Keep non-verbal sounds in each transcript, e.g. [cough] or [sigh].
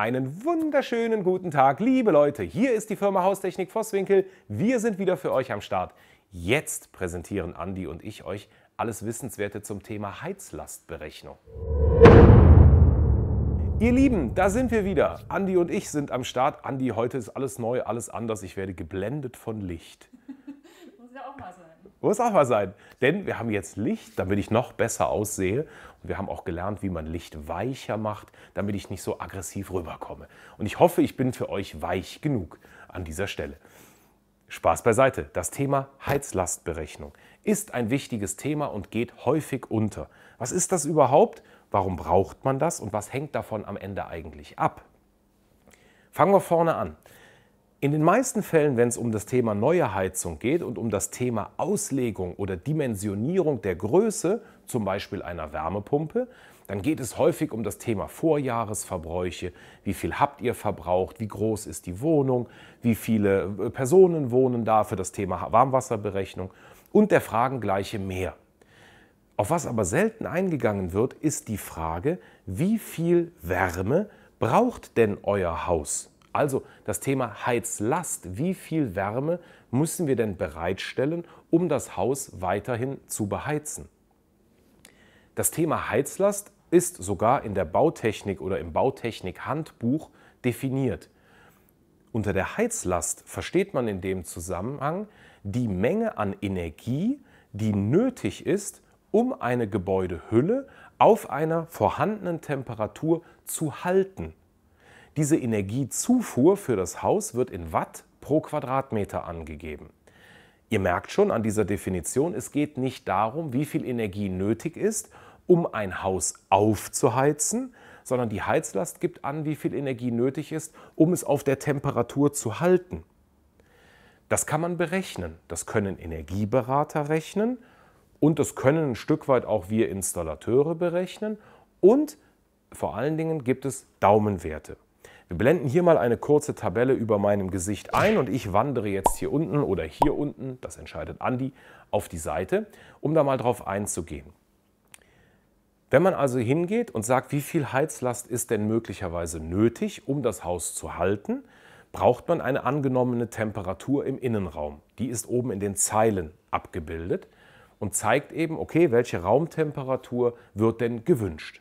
Einen wunderschönen guten Tag, liebe Leute. Hier ist die Firma Haustechnik Vosswinkel. Wir sind wieder für euch am Start. Jetzt präsentieren Andi und ich euch alles Wissenswerte zum Thema Heizlastberechnung. Ihr Lieben, da sind wir wieder. Andi und ich sind am Start. Andi, heute ist alles neu, alles anders. Ich werde geblendet von Licht. [laughs] Muss ja auch mal sein. Muss auch mal sein. Denn wir haben jetzt Licht, damit ich noch besser aussehe. Und wir haben auch gelernt, wie man Licht weicher macht, damit ich nicht so aggressiv rüberkomme. Und ich hoffe, ich bin für euch weich genug an dieser Stelle. Spaß beiseite. Das Thema Heizlastberechnung ist ein wichtiges Thema und geht häufig unter. Was ist das überhaupt? Warum braucht man das und was hängt davon am Ende eigentlich ab? Fangen wir vorne an. In den meisten Fällen, wenn es um das Thema neue Heizung geht und um das Thema Auslegung oder Dimensionierung der Größe, zum Beispiel einer Wärmepumpe, dann geht es häufig um das Thema Vorjahresverbräuche. Wie viel habt ihr verbraucht? Wie groß ist die Wohnung? Wie viele äh, Personen wohnen da für das Thema Warmwasserberechnung? Und der Fragen gleiche mehr. Auf was aber selten eingegangen wird, ist die Frage, wie viel Wärme braucht denn euer Haus? Also das Thema Heizlast. Wie viel Wärme müssen wir denn bereitstellen, um das Haus weiterhin zu beheizen? Das Thema Heizlast ist sogar in der Bautechnik oder im Bautechnik-Handbuch definiert. Unter der Heizlast versteht man in dem Zusammenhang die Menge an Energie, die nötig ist, um eine Gebäudehülle auf einer vorhandenen Temperatur zu halten. Diese Energiezufuhr für das Haus wird in Watt pro Quadratmeter angegeben. Ihr merkt schon an dieser Definition, es geht nicht darum, wie viel Energie nötig ist, um ein Haus aufzuheizen, sondern die Heizlast gibt an, wie viel Energie nötig ist, um es auf der Temperatur zu halten. Das kann man berechnen. Das können Energieberater rechnen und das können ein Stück weit auch wir Installateure berechnen und vor allen Dingen gibt es Daumenwerte. Wir blenden hier mal eine kurze Tabelle über meinem Gesicht ein und ich wandere jetzt hier unten oder hier unten, das entscheidet Andi, auf die Seite, um da mal drauf einzugehen. Wenn man also hingeht und sagt, wie viel Heizlast ist denn möglicherweise nötig, um das Haus zu halten, braucht man eine angenommene Temperatur im Innenraum. Die ist oben in den Zeilen abgebildet und zeigt eben, okay, welche Raumtemperatur wird denn gewünscht.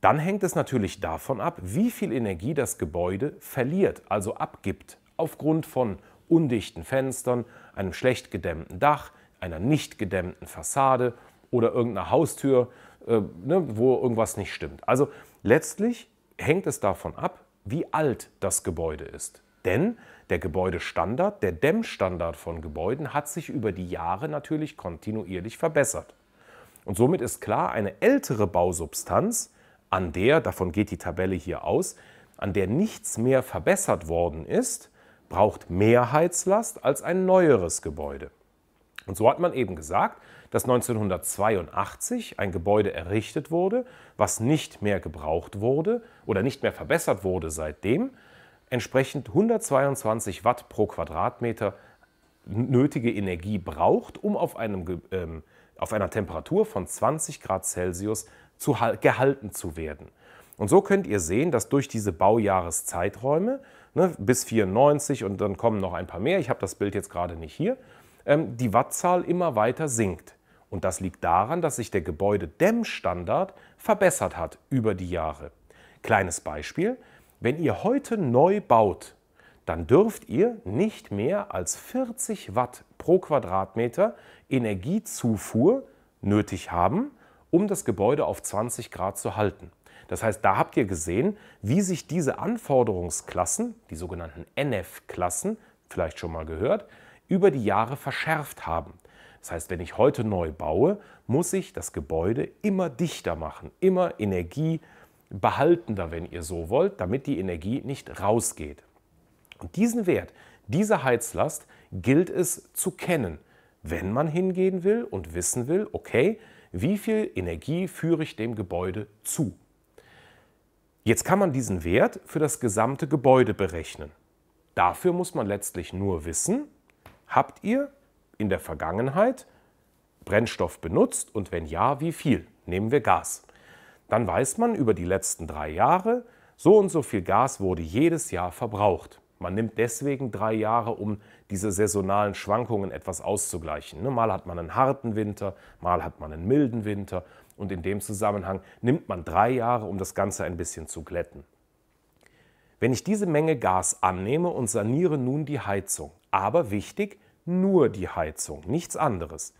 Dann hängt es natürlich davon ab, wie viel Energie das Gebäude verliert, also abgibt, aufgrund von undichten Fenstern, einem schlecht gedämmten Dach, einer nicht gedämmten Fassade oder irgendeiner Haustür, äh, ne, wo irgendwas nicht stimmt. Also letztlich hängt es davon ab, wie alt das Gebäude ist. Denn der Gebäudestandard, der Dämmstandard von Gebäuden hat sich über die Jahre natürlich kontinuierlich verbessert. Und somit ist klar, eine ältere Bausubstanz an der, davon geht die Tabelle hier aus, an der nichts mehr verbessert worden ist, braucht mehr Heizlast als ein neueres Gebäude. Und so hat man eben gesagt, dass 1982 ein Gebäude errichtet wurde, was nicht mehr gebraucht wurde oder nicht mehr verbessert wurde seitdem, entsprechend 122 Watt pro Quadratmeter nötige Energie braucht, um auf, einem, ähm, auf einer Temperatur von 20 Grad Celsius zu, gehalten zu werden. Und so könnt ihr sehen, dass durch diese Baujahreszeiträume ne, bis 94 und dann kommen noch ein paar mehr, ich habe das Bild jetzt gerade nicht hier, ähm, die Wattzahl immer weiter sinkt. Und das liegt daran, dass sich der Gebäudedämmstandard verbessert hat über die Jahre. Kleines Beispiel, wenn ihr heute neu baut, dann dürft ihr nicht mehr als 40 Watt pro Quadratmeter Energiezufuhr nötig haben, um das Gebäude auf 20 Grad zu halten. Das heißt, da habt ihr gesehen, wie sich diese Anforderungsklassen, die sogenannten NF-Klassen, vielleicht schon mal gehört, über die Jahre verschärft haben. Das heißt, wenn ich heute neu baue, muss ich das Gebäude immer dichter machen, immer energiebehaltender, wenn ihr so wollt, damit die Energie nicht rausgeht. Und diesen Wert, diese Heizlast gilt es zu kennen, wenn man hingehen will und wissen will, okay, wie viel Energie führe ich dem Gebäude zu. Jetzt kann man diesen Wert für das gesamte Gebäude berechnen. Dafür muss man letztlich nur wissen, habt ihr in der Vergangenheit Brennstoff benutzt und wenn ja, wie viel? Nehmen wir Gas. Dann weiß man über die letzten drei Jahre, so und so viel Gas wurde jedes Jahr verbraucht. Man nimmt deswegen drei Jahre, um diese saisonalen Schwankungen etwas auszugleichen. Ne, mal hat man einen harten Winter, mal hat man einen milden Winter und in dem Zusammenhang nimmt man drei Jahre, um das Ganze ein bisschen zu glätten. Wenn ich diese Menge Gas annehme und saniere nun die Heizung, aber wichtig, nur die Heizung, nichts anderes,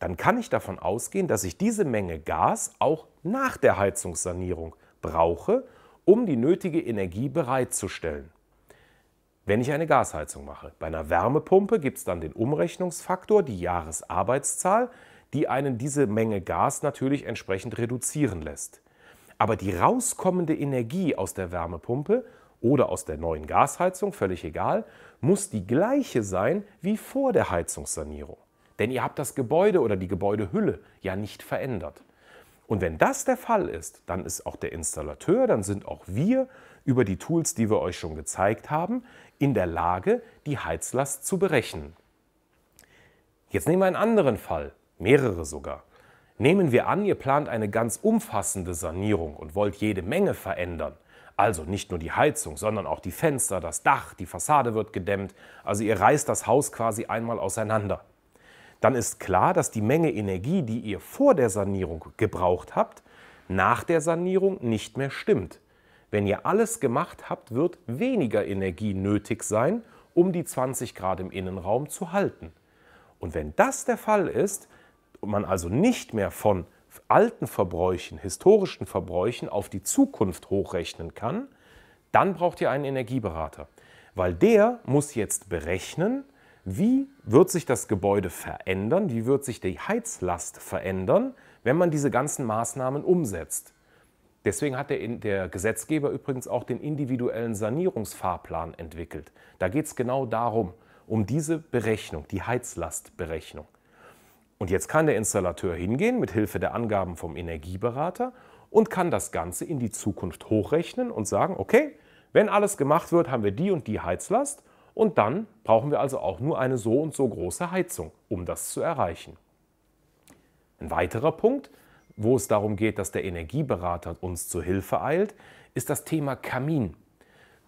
dann kann ich davon ausgehen, dass ich diese Menge Gas auch nach der Heizungssanierung brauche, um die nötige Energie bereitzustellen wenn ich eine Gasheizung mache. Bei einer Wärmepumpe gibt es dann den Umrechnungsfaktor, die Jahresarbeitszahl, die einen diese Menge Gas natürlich entsprechend reduzieren lässt. Aber die rauskommende Energie aus der Wärmepumpe oder aus der neuen Gasheizung, völlig egal, muss die gleiche sein wie vor der Heizungssanierung. Denn ihr habt das Gebäude oder die Gebäudehülle ja nicht verändert. Und wenn das der Fall ist, dann ist auch der Installateur, dann sind auch wir über die Tools, die wir euch schon gezeigt haben, in der Lage, die Heizlast zu berechnen. Jetzt nehmen wir einen anderen Fall, mehrere sogar. Nehmen wir an, ihr plant eine ganz umfassende Sanierung und wollt jede Menge verändern. Also nicht nur die Heizung, sondern auch die Fenster, das Dach, die Fassade wird gedämmt. Also ihr reißt das Haus quasi einmal auseinander. Dann ist klar, dass die Menge Energie, die ihr vor der Sanierung gebraucht habt, nach der Sanierung nicht mehr stimmt. Wenn ihr alles gemacht habt, wird weniger Energie nötig sein, um die 20 Grad im Innenraum zu halten. Und wenn das der Fall ist und man also nicht mehr von alten Verbräuchen, historischen Verbräuchen auf die Zukunft hochrechnen kann, dann braucht ihr einen Energieberater, weil der muss jetzt berechnen, wie wird sich das Gebäude verändern, wie wird sich die Heizlast verändern, wenn man diese ganzen Maßnahmen umsetzt. Deswegen hat der, der, Gesetzgeber übrigens auch den individuellen Sanierungsfahrplan entwickelt. Da geht es genau darum, um diese Berechnung, die Heizlastberechnung. Und jetzt kann der Installateur hingehen mit Hilfe der Angaben vom Energieberater und kann das Ganze in die Zukunft hochrechnen und sagen, okay, wenn alles gemacht wird, haben wir die und die Heizlast und dann brauchen wir also auch nur eine so und so große Heizung, um das zu erreichen. Ein weiterer Punkt, wo es darum geht, dass der Energieberater uns zu Hilfe eilt, ist das Thema Kamin.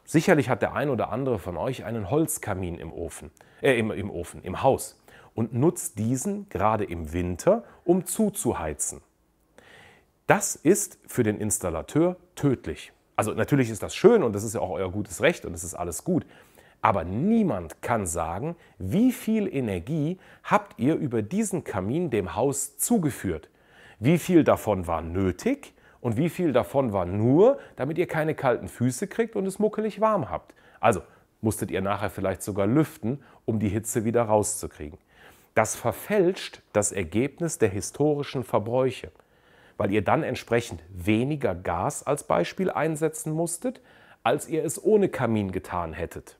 Sicherlich hat der ein oder andere von euch einen Holzkamin im Ofen, äh, im, im Ofen, im Haus und nutzt diesen gerade im Winter, um zuzuheizen. Das ist für den Installateur tödlich. Also natürlich ist das schön und das ist ja auch euer gutes Recht und es ist alles gut. Aber niemand kann sagen, wie viel Energie habt ihr über diesen Kamin dem Haus zugeführt. Wie viel davon war nötig und wie viel davon war nur, damit ihr keine kalten Füße kriegt und es muckelig warm habt? Also musstet ihr nachher vielleicht sogar lüften, um die Hitze wieder rauszukriegen. Das verfälscht das Ergebnis der historischen Verbräuche, weil ihr dann entsprechend weniger Gas als Beispiel einsetzen musstet, als ihr es ohne Kamin getan hättet.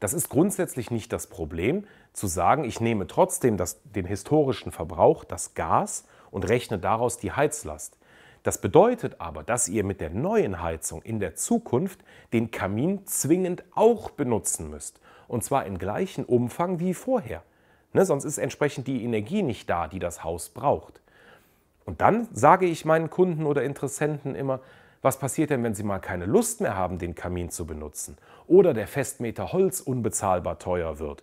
Das ist grundsätzlich nicht das Problem, zu sagen, ich nehme trotzdem das, den historischen Verbrauch, das Gas, und rechne daraus die Heizlast. Das bedeutet aber, dass ihr mit der neuen Heizung in der Zukunft den Kamin zwingend auch benutzen müsst. Und zwar im gleichen Umfang wie vorher. Ne, sonst ist entsprechend die Energie nicht da, die das Haus braucht. Und dann sage ich meinen Kunden oder Interessenten immer, was passiert denn, wenn Sie mal keine Lust mehr haben, den Kamin zu benutzen? Oder der Festmeter Holz unbezahlbar teuer wird?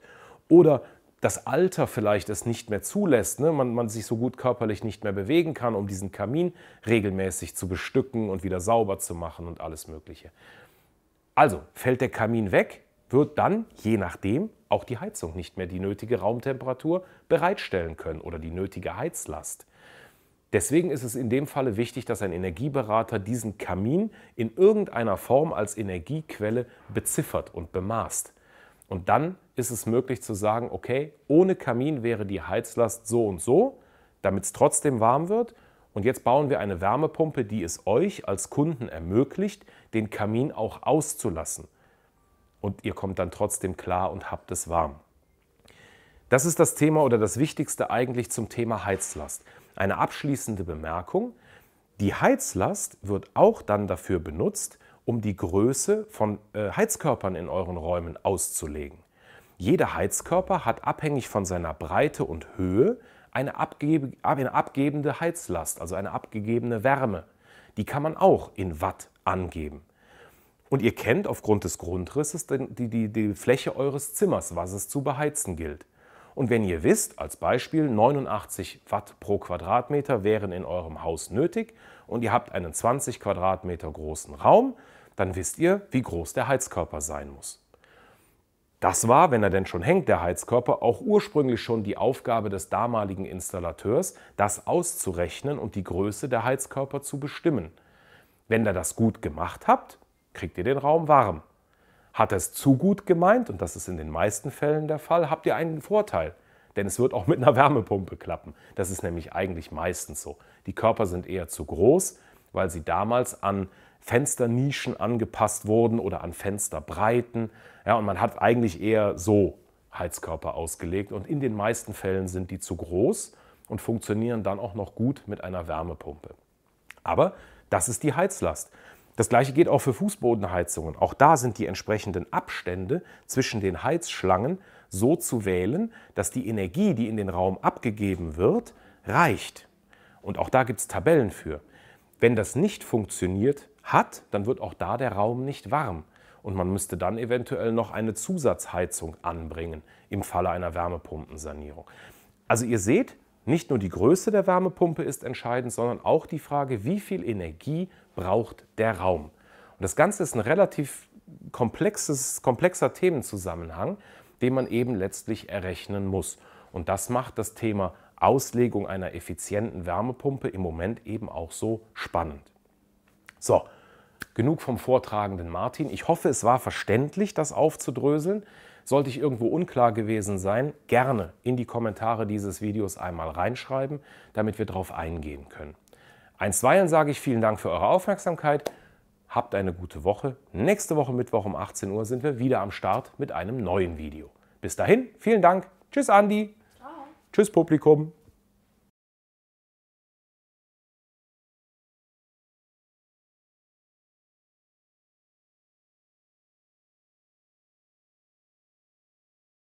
Oder das Alter vielleicht es nicht mehr zulässt, ne? man, man sich so gut körperlich nicht mehr bewegen kann, um diesen Kamin regelmäßig zu bestücken und wieder sauber zu machen und alles Mögliche. Also fällt der Kamin weg, wird dann, je nachdem, auch die Heizung nicht mehr die nötige Raumtemperatur bereitstellen können oder die nötige Heizlast. Deswegen ist es in dem Falle wichtig, dass ein Energieberater diesen Kamin in irgendeiner Form als Energiequelle beziffert und bemaßt. Und dann ist es möglich zu sagen, okay, ohne Kamin wäre die Heizlast so und so, damit es trotzdem warm wird. Und jetzt bauen wir eine Wärmepumpe, die es euch als Kunden ermöglicht, den Kamin auch auszulassen. Und ihr kommt dann trotzdem klar und habt es warm. Das ist das Thema oder das Wichtigste eigentlich zum Thema Heizlast. Eine abschließende Bemerkung. Die Heizlast wird auch dann dafür benutzt, um die Größe von äh, Heizkörpern in euren Räumen auszulegen. Jeder Heizkörper hat abhängig von seiner Breite und Höhe eine, abgebe, eine abgebende Heizlast, also eine abgegebene Wärme. Die kann man auch in Watt angeben. Und ihr kennt aufgrund des Grundrisses die, die, die Fläche eures Zimmers, was es zu beheizen gilt. Und wenn ihr wisst, als Beispiel 89 Watt pro Quadratmeter wären in eurem Haus nötig und ihr habt einen 20 Quadratmeter großen Raum, dann wisst ihr, wie groß der Heizkörper sein muss. Das war, wenn er denn schon hängt, der Heizkörper, auch ursprünglich schon die Aufgabe des damaligen Installateurs, das auszurechnen und die Größe der Heizkörper zu bestimmen. Wenn ihr das gut gemacht habt, kriegt ihr den Raum warm. Hat er es zu gut gemeint, und das ist in den meisten Fällen der Fall, habt ihr einen Vorteil. Denn es wird auch mit einer Wärmepumpe klappen. Das ist nämlich eigentlich meistens so. Die Körper sind eher zu groß, weil sie damals an Fensternischen angepasst wurden oder an Fensterbreiten. Ja, und man hat eigentlich eher so Heizkörper ausgelegt. Und in den meisten Fällen sind die zu groß und funktionieren dann auch noch gut mit einer Wärmepumpe. Aber das ist die Heizlast. Das gleiche geht auch für Fußbodenheizungen. Auch da sind die entsprechenden Abstände zwischen den Heizschlangen so zu wählen, dass die Energie, die in den Raum abgegeben wird, reicht. Und auch da gibt es Tabellen für. Wenn das nicht funktioniert, hat, dann wird auch da der Raum nicht warm. Und man müsste dann eventuell noch eine Zusatzheizung anbringen im Falle einer Wärmepumpensanierung. Also ihr seht, nicht nur die Größe der Wärmepumpe ist entscheidend, sondern auch die Frage, wie viel Energie braucht der Raum. Und das Ganze ist ein relativ komplexes, komplexer Themenzusammenhang, den man eben letztlich errechnen muss. Und das macht das Thema Auslegung einer effizienten Wärmepumpe im Moment eben auch so spannend. So, genug vom vortragenden Martin. Ich hoffe, es war verständlich, das aufzudröseln. Sollte ich irgendwo unklar gewesen sein, gerne in die Kommentare dieses Videos einmal reinschreiben, damit wir darauf eingehen können. Einstweilen sage ich vielen Dank für eure Aufmerksamkeit. Habt eine gute Woche. Nächste Woche Mittwoch um 18 Uhr sind wir wieder am Start mit einem neuen Video. Bis dahin, vielen Dank. Tschüss Andi. Ciao. Tschüss Publikum.